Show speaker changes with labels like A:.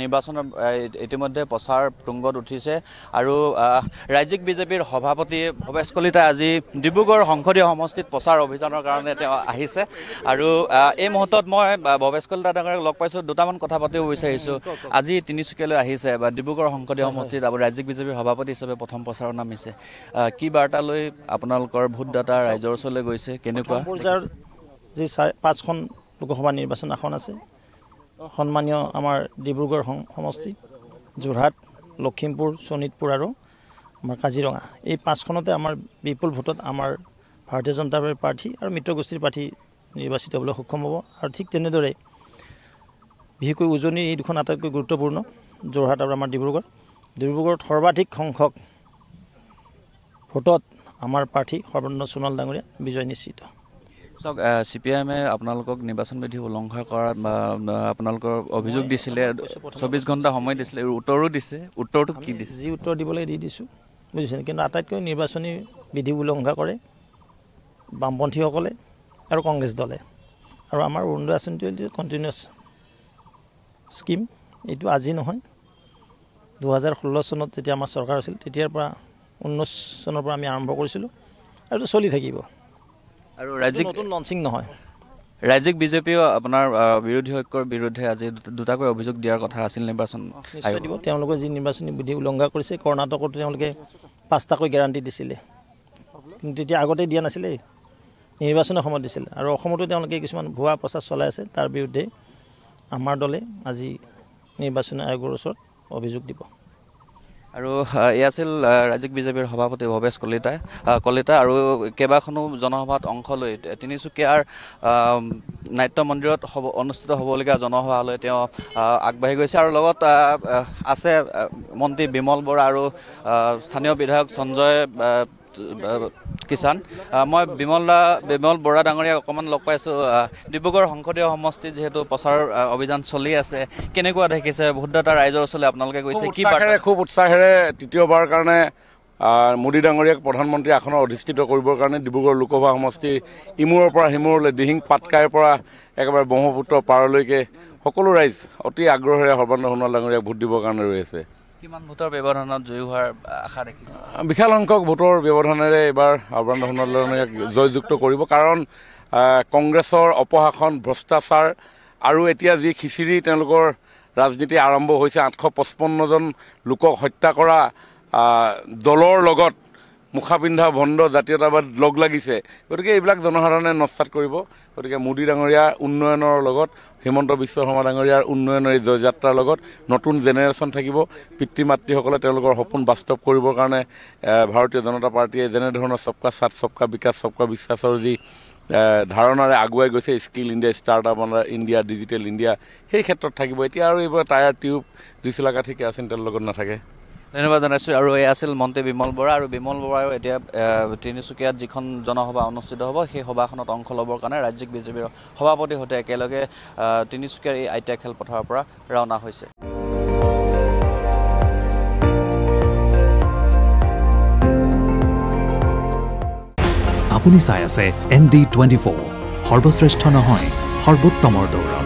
A: নিৰ্বাচন ইতিমধ্যে প্ৰচাৰ তুঙ্গত উঠিছে আৰু ৰাজ্যিক বিজেপিৰ সভাপতি ভৱেশ কলিতা আজি ডিব্ৰুগড় সংসদীয় সমষ্টিত প্ৰচাৰ অভিযানৰ কাৰণে তেওঁ আহিছে আৰু এই মুহূৰ্তত মই ভৱেশ কলিতা লগ পাইছোঁ দুটামান কথা পাতিব বিচাৰিছোঁ আজি তিনিচুকীয়ালৈ আহিছে বা ডিব্ৰুগড় সংসদীয় সমষ্টিত আৰ ৰাজ্যিক বিজেপিৰ সভাপতি হিচাপে প্ৰথম প্ৰচাৰেৰ নামিছে কি বাৰ্তা লৈ আপোনালোকৰ ভোটদাতা ৰাইজৰ ওসলে গেছে কেন
B: পাঁচখন লোকসভা নিৰ্বাচন আসন আছে সন্মানীয় আমাৰ ডিব্ৰুগড় সমষ্টি যোৰহাট লখিমপুৰ শোণিতপুৰ আৰু আমাৰ কাজিৰঙা এই পাঁচখনতে আমাৰ বিপুল ভোটত আমাৰ ভাৰতীয় জনতা পাৰ্টীৰ প্ৰাৰ্থী আৰু মিত্ৰগোষ্ঠীৰ প্ৰাৰ্থী নিৰ্বাচিত হ'বলৈ সক্ষম হ'ব আৰু ঠিক তেনেদৰে বিশেষকৈ উজনি এই দুখন আটাইতকৈ গুৰুত্বপূৰ্ণ যোৰহাট আৰু আমাৰ ডিব্ৰুগড় ডিব্ৰুগড়ত সৰ্বাধিক সংখ্যক ভোটত আমাৰ প্ৰাৰ্থী সৰ্বানন্দ সোণোৱাল ডাঙৰীয়া বিজয় নিশ্চিত
A: চাওক চি পি আই এমে আপোনালোকক নিৰ্বাচন বিধি উলংঘা কৰাত বা আপোনালোকৰ অভিযোগ দিছিলে চৌবিছ ঘণ্টা সময় দিছিলে উত্তৰো দিছে উত্তৰটো কি দিছে যি উত্তৰ দিবলৈ দি দিছোঁ
B: বুজিছেনে কিন্তু আটাইতকৈ নিৰ্বাচনী বিধি উলংঘা কৰে বামপন্থীসকলে আৰু কংগ্ৰেছ দলে আৰু আমাৰ অৰুণোদয় আঁচনিটো এইটো কণ্টিনিউছ স্কীম এইটো আজি নহয় দুহেজাৰ ষোল্ল চনত যেতিয়া আমাৰ চৰকাৰ আছিল তেতিয়াৰ পৰা ঊনৈছ চনৰ পৰা আমি আৰম্ভ কৰিছিলোঁ আৰু এইটো চলি থাকিব
A: আৰু ৰাজ্যিক নতুন লঞ্চিং নহয় ৰাজ্যিক বিজেপিও আপোনাৰ বিৰোধী ঐক্যৰ বিৰুদ্ধে আজি দুটাকৈ অভিযোগ দিয়াৰ কথা আছিল নিৰ্বাচন তেওঁলোকে যি নিৰ্বাচনী বিধি উলংঘা কৰিছে কৰ্ণাটকতো তেওঁলোকে পাঁচটাকৈ
B: গেৰাণ্টি দিছিলে কিন্তু তেতিয়া আগতে দিয়া নাছিলে নিৰ্বাচনৰ সময়ত দিছিল আৰু অসমতো তেওঁলোকে কিছুমান ভুৱা প্ৰচাৰ চলাই আছে তাৰ বিৰুদ্ধে আমাৰ দলে আজি নিৰ্বাচনী আয়োগৰ ওচৰত অভিযোগ দিব
A: আৰু এই আছিল ৰাজ্যিক বিজেপিৰ সভাপতি ভৱেশ কলিতা কলিতা আৰু কেইবাখনো জনসভাত অংশ লৈ তিনিচুকীয়াৰ নাট্য মন্দিৰত হ'ব অনুষ্ঠিত হ'বলগীয়া জনসভালৈ তেওঁ আগবাঢ়ি গৈছে আৰু লগত আছে মন্ত্ৰী বিমল বৰা আৰু স্থানীয় বিধায়ক সঞ্জয় কিষাণ মই বিমল বিমল বৰা ডাঙৰীয়া অকণমান লগ পাইছোঁ ডিব্ৰুগড় সংসদীয় সমষ্টিত যিহেতু প্ৰচাৰ অভিযান চলি আছে কেনেকুৱা দেখিছে ভোটদাতা ৰাইজৰ ওচৰলৈ আপোনালোকে গৈছে কি
C: খুব উৎসাহেৰে তৃতীয়বাৰৰ কাৰণে মোদী ডাঙৰীয়াক প্ৰধানমন্ত্ৰী আসনত অধিষ্ঠিত কৰিবৰ কাৰণে ডিব্ৰুগড় লোকসভা সমষ্টিৰ ইমূৰৰ পৰা সিমূৰলৈ দিহিং পাটকাইৰ পৰা একেবাৰে ব্ৰহ্মপুত্ৰ পাৰলৈকে সকলো ৰাইজ অতি আগ্ৰহেৰে সৰ্বানন্দ সোণোৱাল ডাঙৰীয়াক ভোট দিবৰ কাৰণে ৰৈ আছে
A: কিমান ভোটৰ ব্যৱধানত জয়ী হোৱাৰ আশা দেখিছোঁ
C: বিশাল সংখ্যক ভোটৰ ব্যৱধানেৰে এইবাৰ সৰ্বানন্দ সোণোৱালে জয়যুক্ত কৰিব কাৰণ কংগ্ৰেছৰ অপশাসন ভ্ৰষ্টাচাৰ আৰু এতিয়া যি খিচিৰি তেওঁলোকৰ ৰাজনীতি আৰম্ভ হৈছে আঠশ পঁচপন্নজন লোকক হত্যা কৰা দলৰ লগত মুখাপিন্ধা ভণ্ড জাতীয়তাবাদ লগ লাগিছে গতিকে এইবিলাক জনসাধাৰণে নস্তাত কৰিব গতিকে মোদী ডাঙৰীয়া উন্নয়নৰ লগত হিমন্ত বিশ্ব শৰ্মা ডাঙৰীয়াৰ উন্নয়নৰ জয়যাত্ৰাৰ লগত নতুন জেনেৰেশ্যন থাকিব পিতৃ মাতৃসকলে তেওঁলোকৰ সপোন বাস্তৱ কৰিবৰ কাৰণে ভাৰতীয় জনতা পাৰ্টীয়ে যেনেধৰণৰ চবকা চাট চবকা বিকাশ চবকা বিশ্বাসৰ যি ধাৰণাৰে আগুৱাই গৈছে skill India startup India digital India সেই ক্ষেত্ৰত থাকিব এতিয়া আৰু এইবাৰ টায়াৰ টিউব যিচিলাকা ঠিকে আছিল তেওঁৰ লগত নাথাকে ধন্যবাদ জনাইছোঁ আৰু এয়া আছিল মন্ত্ৰী বিমল বৰা আৰু
A: বিমল বৰাও এতিয়া তিনিচুকীয়াত যিখন জনসভা অনুষ্ঠিত হ'ব সেই সভাখনত অংশ ল'বৰ কাৰণে ৰাজ্যিক বিজেপিৰ সভাপতি সৈতে একেলগে তিনিচুকীয়াৰ এই আইতিয়া খেলপথাৰৰ পৰা ৰাওনা হৈছে আপুনি চাই আছে এন ডি টুৱেণ্টি ফ'ৰ সৰ্বশ্ৰেষ্ঠ নহয় সৰ্বোত্তমৰ দৌৰা